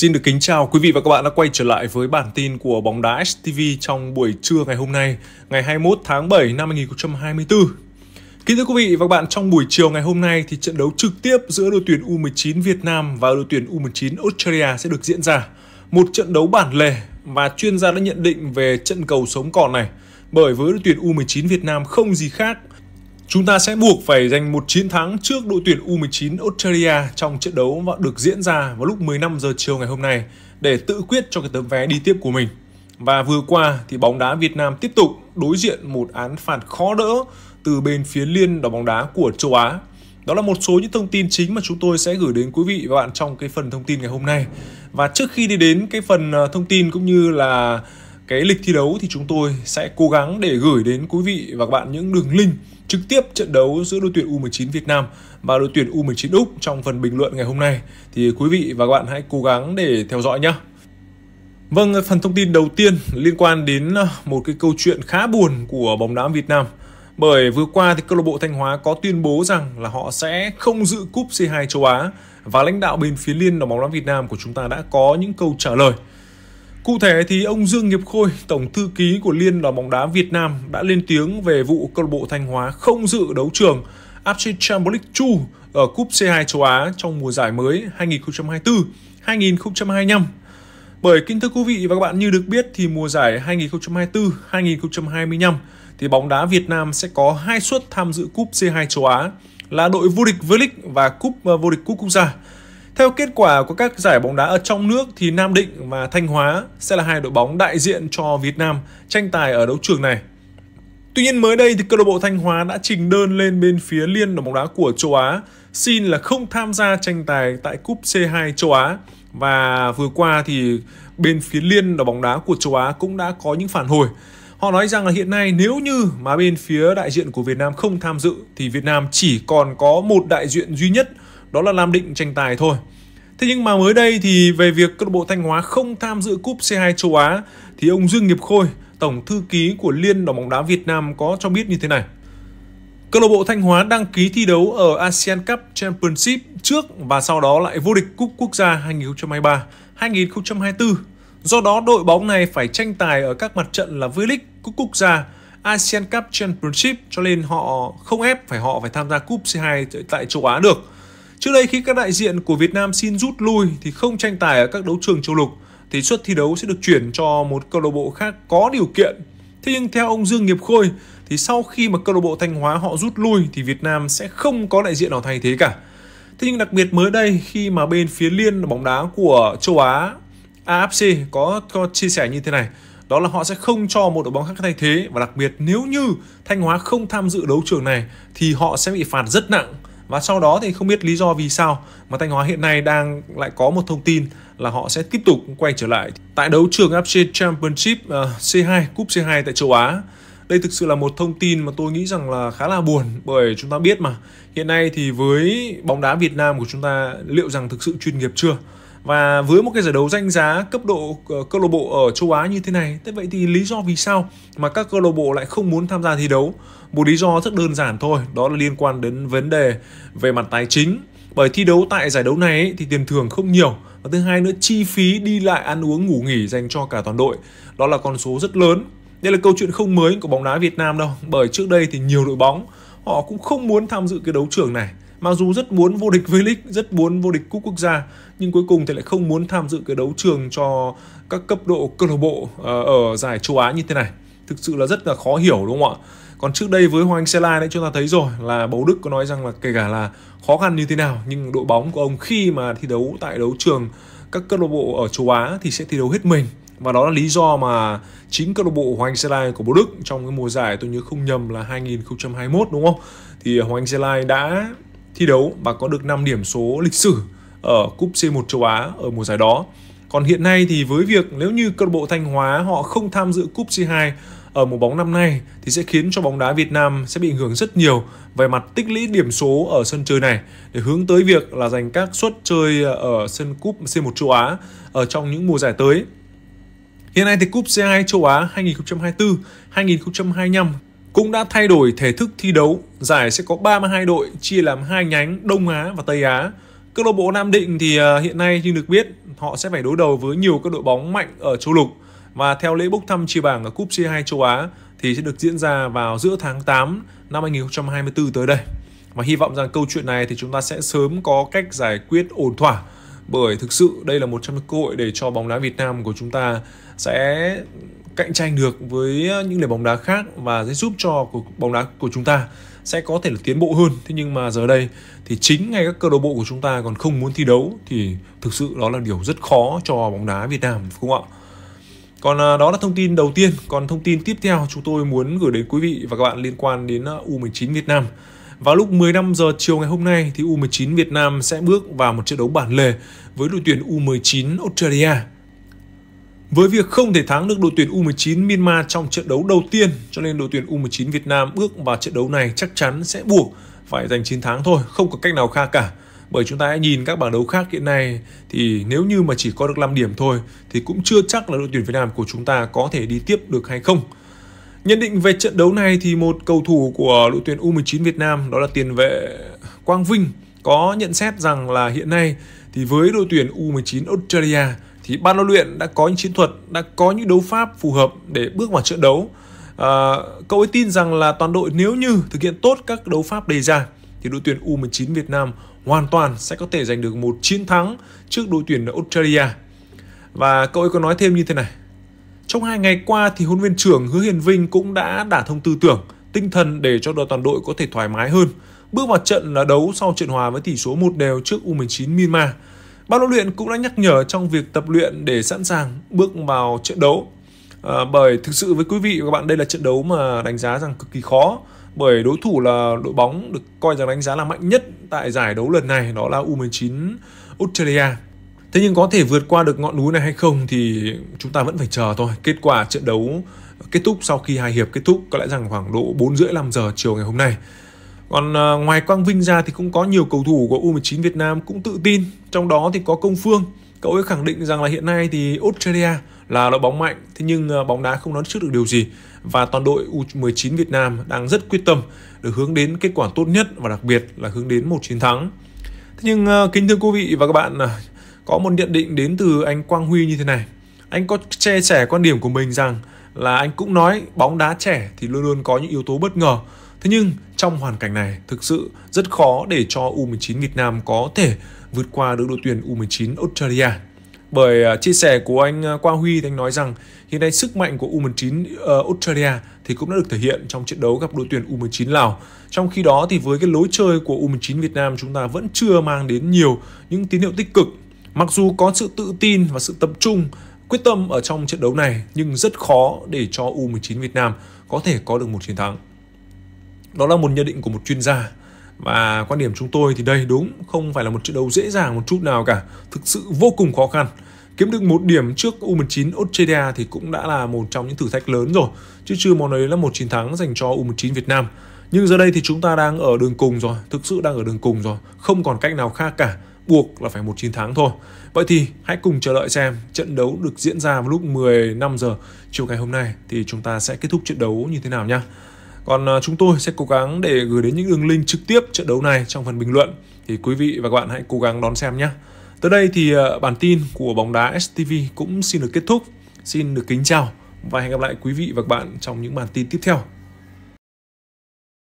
Xin được kính chào quý vị và các bạn đã quay trở lại với bản tin của bóng đá STV trong buổi trưa ngày hôm nay, ngày 21 tháng 7 năm 2024. Kính thưa quý vị và các bạn, trong buổi chiều ngày hôm nay thì trận đấu trực tiếp giữa đội tuyển U19 Việt Nam và đội tuyển U19 Australia sẽ được diễn ra. Một trận đấu bản lề và chuyên gia đã nhận định về trận cầu sống còn này bởi với đội tuyển U19 Việt Nam không gì khác Chúng ta sẽ buộc phải giành một chiến thắng trước đội tuyển U19 Australia trong trận đấu và được diễn ra vào lúc 15 giờ chiều ngày hôm nay để tự quyết cho cái tấm vé đi tiếp của mình. Và vừa qua thì bóng đá Việt Nam tiếp tục đối diện một án phạt khó đỡ từ bên phía liên đoàn bóng đá của châu Á. Đó là một số những thông tin chính mà chúng tôi sẽ gửi đến quý vị và bạn trong cái phần thông tin ngày hôm nay. Và trước khi đi đến cái phần ờ, thông tin cũng như là cái lịch thi đấu thì chúng tôi sẽ cố gắng để gửi đến quý vị và các bạn những đường link trực tiếp trận đấu giữa đội tuyển U19 Việt Nam và đội tuyển U19 Úc trong phần bình luận ngày hôm nay thì quý vị và các bạn hãy cố gắng để theo dõi nhé. Vâng, phần thông tin đầu tiên liên quan đến ờ, một cái câu chuyện khá buồn của bóng đá Việt Nam. Bởi vừa qua thì câu lạc bộ Thanh Hóa có tuyên bố rằng là họ sẽ không dự cúp C2 châu Á và lãnh đạo bên phía Liên đoàn bóng đá Việt Nam của chúng ta đã có những câu trả lời Cụ thể thì ông Dương Nghiệp Khôi, tổng thư ký của Liên đoàn bóng đá Việt Nam đã lên tiếng về vụ câu lạc bộ Thanh Hóa không dự đấu trường Archie Chambolik Chu ở cúp C2 châu Á trong mùa giải mới 2024-2025. Bởi kính thưa quý vị và các bạn như được biết thì mùa giải 2024-2025 thì bóng đá Việt Nam sẽ có hai suất tham dự cúp C2 châu Á là đội vô địch V-League và cúp ờ, vô địch quốc quốc gia. Theo kết quả của các giải bóng đá ở trong nước thì Nam Định và Thanh Hóa sẽ là hai đội bóng đại diện cho Việt Nam tranh tài ở đấu trường này. Tuy nhiên mới đây thì câu lạc bộ Thanh Hóa đã trình đơn lên bên phía Liên đoàn bóng đá của châu Á xin là không tham gia tranh tài tại cúp C2 châu Á và vừa qua thì bên phía Liên đoàn bóng đá của châu Á cũng đã có những phản hồi. Họ nói rằng là hiện nay nếu như mà bên phía đại diện của Việt Nam không tham dự thì Việt Nam chỉ còn có một đại diện duy nhất đó là Nam Định tranh tài thôi. Thế nhưng mà mới đây thì về việc câu lạc bộ Thanh Hóa không tham dự cúp C2 châu Á thì ông Dương Nghiệp Khôi, tổng thư ký của Liên đoàn bóng đá Việt Nam có cho biết như thế này. Câu lạc bộ Thanh Hóa đăng ký thi đấu ở ASEAN Cup Championship trước và sau đó lại vô địch cúp quốc gia 2023, 2024. Do đó đội bóng này phải tranh tài ở các mặt trận là V-League, cúp quốc gia, ASEAN Cup Championship cho nên họ không ép phải họ phải tham gia cúp C2 tại châu Á được. Trước đây khi các đại diện của Việt Nam xin rút lui thì không tranh tài ở các đấu trường châu lục thì suất thi đấu sẽ được chuyển cho một câu lạc bộ khác có điều kiện. Thế nhưng theo ông Dương Nghiệp Khôi thì sau khi mà câu lạc bộ Thanh Hóa họ rút lui thì Việt Nam sẽ không có đại diện nào thay thế cả. Thế nhưng đặc biệt mới đây khi mà bên phía liên bóng đá của châu Á AFC có, có chia sẻ như thế này đó là họ sẽ không cho một đội bóng khác thay thế và đặc biệt nếu như Thanh Hóa không tham dự đấu trường này thì họ sẽ bị phạt rất nặng và sau đó thì không biết lý do vì sao mà Thanh Hóa hiện nay đang lại có một thông tin là họ sẽ tiếp tục quay trở lại tại đấu trường AFC Championship C2, à, cúp C2 tại châu Á. Đây thực sự là một thông tin mà tôi nghĩ rằng là khá là buồn bởi chúng ta biết mà hiện nay thì với bóng đá Việt Nam của chúng ta liệu rằng thực sự chuyên nghiệp chưa? và với một cái giải đấu danh giá cấp độ ờ, câu lạc bộ ở châu Á như thế này thế vậy thì lý do vì sao mà các câu lạc bộ lại không muốn tham gia thi đấu một lý do rất đơn giản thôi đó là liên quan đến vấn đề về mặt tài chính bởi thi đấu tại giải đấu này thì tiền thưởng không nhiều và thứ hai nữa chi phí đi lại ăn uống ngủ nghỉ dành cho cả toàn đội đó là con số rất lớn đây là câu chuyện không mới của bóng đá Việt Nam đâu bởi trước đây thì nhiều đội bóng họ cũng không muốn tham dự cái đấu trường này mặc dù rất muốn vô địch V-League, rất muốn vô địch cúp quốc gia nhưng cuối cùng thì lại không muốn tham dự cái đấu trường cho các cấp độ câu lạc bộ ờ, ở giải châu Á như thế này. Thực sự là rất là khó hiểu đúng không ạ? Còn trước đây với Hoàng anh Lai đấy chúng ta thấy rồi là Bấu Đức có nói rằng là kể cả là khó khăn như thế nào nhưng đội bóng của ông khi mà thi đấu tại đấu trường các câu lạc bộ ở châu Á thì sẽ thi đấu hết mình và đó là lý do mà chính câu lạc bộ Hoàng anh Lai của Bố Đức trong cái mùa giải tôi nhớ không nhầm là 2021 đúng không? Thì Hoàng anh Lai đã thi đấu và có được 5 điểm số lịch sử ở cúp C1 châu Á ở mùa giải đó. Còn hiện nay thì với việc nếu như câu bộ Thanh Hóa họ không tham dự cúp C2 ở mùa bóng năm nay thì sẽ khiến cho bóng đá Việt Nam sẽ bị ảnh hưởng rất nhiều về mặt tích lũy điểm số ở sân chơi này để hướng tới việc là giành các suất chơi ở sân cúp C1 châu Á ở trong những mùa giải tới. Hiện nay thì cúp C2 châu Á 2024-2025 cũng đã thay đổi thể thức thi đấu. Giải sẽ có 32 đội chia làm hai nhánh Đông Á và Tây Á. Câu lạc bộ Nam Định thì à, hiện nay như được biết họ sẽ phải đối đầu với nhiều các đội bóng mạnh ở châu lục và theo lễ bốc thăm chia bảng ở cúp C2 châu Á thì sẽ được diễn ra vào giữa tháng 8 năm 2024 tới đây. Và hy vọng rằng câu chuyện này thì chúng ta sẽ sớm có cách giải quyết ổn thỏa bởi thực sự đây là một trong những cơ hội để cho bóng đá Việt Nam của chúng ta sẽ cạnh tranh được với ờ, những đội bóng đá khác và sẽ giúp cho cuộc bóng đá của chúng ta sẽ có thể là tiến bộ hơn thế nhưng mà giờ đây thì chính ngay các cơ lạc bộ của chúng ta còn không muốn thi đấu thì thực sự đó là điều rất khó cho bóng đá Việt Nam đúng không ạ còn ờ, đó là thông tin đầu tiên còn thông tin tiếp theo chúng tôi muốn gửi đến quý vị và các bạn liên quan đến ờ, U19 Việt Nam vào lúc 15 giờ chiều ngày hôm nay thì U19 Việt Nam sẽ bước vào một trận đấu bản lề với đội tuyển U19 Australia với việc không thể thắng được đội tuyển U19 Myanmar trong trận đấu đầu tiên, cho nên đội tuyển U19 Việt Nam bước vào trận đấu này chắc chắn sẽ buộc phải giành chiến thắng thôi, không có cách nào khác cả. Bởi chúng ta hãy nhìn các bảng đấu khác hiện nay thì nếu như mà chỉ có được 5 điểm thôi thì cũng chưa chắc là đội tuyển Việt Nam của chúng ta có thể đi tiếp được hay không. Nhận định về trận đấu này thì một cầu thủ của đội tuyển U19 Việt Nam đó là tiền vệ Quang Vinh có nhận xét rằng là hiện nay thì với đội tuyển U19 Australia thì ban huấn luyện đã có những chiến thuật, đã có những đấu pháp phù hợp để bước vào trận đấu. À, cậu ấy tin rằng là toàn đội nếu như thực hiện tốt các đấu pháp đề ra thì đội tuyển U19 Việt Nam hoàn toàn sẽ có thể giành được một chiến thắng trước đội tuyển Australia. Và cậu ấy có nói thêm như thế này. Trong hai ngày qua thì huấn luyện trưởng Hứa Hiền Vinh cũng đã đả thông tư tưởng, tinh thần để cho đội toàn đội có thể thoải mái hơn. Bước vào trận là đấu sau trận hòa với tỷ số 1 đều trước U19 Myanmar. Ban huấn luyện cũng đã nhắc nhở trong việc tập luyện để sẵn sàng bước vào trận đấu. À, bởi thực sự với quý vị và các bạn đây là trận đấu mà đánh giá rằng cực kỳ khó bởi đối thủ là đội bóng được coi rằng đánh giá là mạnh nhất tại giải đấu lần này đó là U19 Australia. Thế nhưng có thể vượt qua được ngọn núi này hay không thì chúng ta vẫn phải chờ thôi. Kết quả trận đấu kết thúc sau khi hai hiệp kết thúc có lẽ rằng khoảng độ 4 rưỡi 5 giờ chiều ngày hôm nay. Còn ờ, ngoài Quang Vinh ra thì cũng có nhiều cầu thủ của U19 Việt Nam cũng tự tin, trong đó thì có Công Phương. Cậu ấy khẳng định rằng là hiện nay thì Australia là đội bóng mạnh, thế nhưng ờ, bóng đá không nói trước được điều gì và toàn đội U19 Việt Nam đang rất quyết tâm để hướng đến kết quả tốt nhất và đặc biệt là hướng đến một chiến thắng. Thế nhưng ờ, kính thưa quý vị và các bạn, có một nhận định đến từ anh Quang Huy như thế này. Anh có che sẻ quan điểm của mình rằng là anh cũng nói bóng đá trẻ thì luôn luôn có những yếu tố bất ngờ Thế nhưng trong hoàn cảnh này thực sự rất khó để cho U19 Việt Nam có thể vượt qua được đội tuyển U19 Australia. Bởi à, chia sẻ của anh à, Quang Huy thì anh nói rằng hiện nay sức mạnh của U19 ờ, Australia thì cũng đã được thể hiện trong trận đấu gặp đội tuyển U19 Lào. Trong khi đó thì với cái lối chơi của U19 Việt Nam chúng ta vẫn chưa mang đến nhiều những tín hiệu tích cực. Mặc dù có sự tự tin và sự tập trung quyết tâm ở trong trận đấu này nhưng rất khó để cho U19 Việt Nam có thể có được một chiến thắng đó là một nhận định của một chuyên gia và quan điểm chúng tôi thì đây đúng không phải là một trận đấu dễ dàng một chút nào cả thực sự vô cùng khó khăn kiếm được một điểm trước U19 Australia thì cũng đã là một trong những thử thách lớn rồi chứ chưa món đấy là một chiến thắng dành cho U19 Việt Nam nhưng giờ đây thì chúng ta đang ở đường cùng rồi thực sự đang ở đường cùng rồi không còn cách nào khác cả buộc là phải một chiến thắng thôi Vậy thì hãy cùng chờ đợi xem trận đấu được diễn ra vào lúc 15 giờ chiều ngày hôm nay thì chúng ta sẽ kết thúc trận đấu như thế nào nhé còn à, chúng tôi sẽ cố gắng để gửi đến những đường link trực tiếp trận đấu này trong phần bình luận. Thì quý vị và các bạn hãy cố gắng đón xem nhé. Tới đây thì à, bản tin của bóng đá STV cũng xin được kết thúc. Xin được kính chào và hẹn gặp lại quý vị và các bạn trong những bản tin tiếp theo.